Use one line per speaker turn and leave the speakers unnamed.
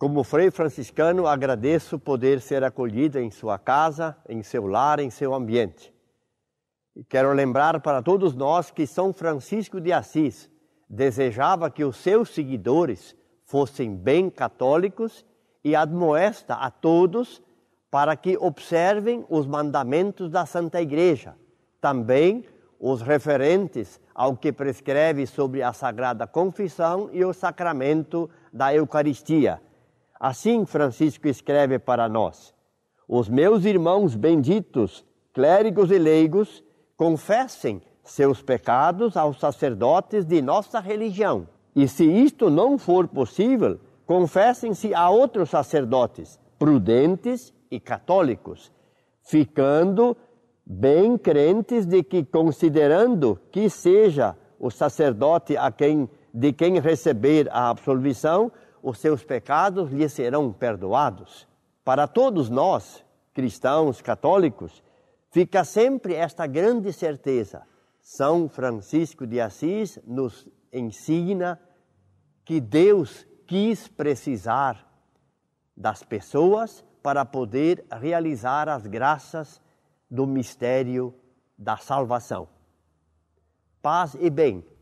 Como frei franciscano, agradeço poder ser acolhido em sua casa, em seu lar, em seu ambiente. E quero lembrar para todos nós que São Francisco de Assis desejava que os seus seguidores fossem bem católicos e admoesta a todos para que observem os mandamentos da Santa Igreja, também os referentes ao que prescreve sobre a Sagrada Confissão e o sacramento da Eucaristia Assim Francisco escreve para nós: Os meus irmãos benditos, clérigos e leigos, confessem seus pecados aos sacerdotes de nossa religião. E se isto não for possível, confessem-se a outros sacerdotes, prudentes e católicos, ficando bem crentes de que, considerando que seja o sacerdote a quem, de quem receber a absolvição, os seus pecados lhe serão perdoados. Para todos nós, cristãos, católicos, fica sempre esta grande certeza. São Francisco de Assis nos ensina que Deus quis precisar das pessoas para poder realizar as graças do mistério da salvação. Paz e bem.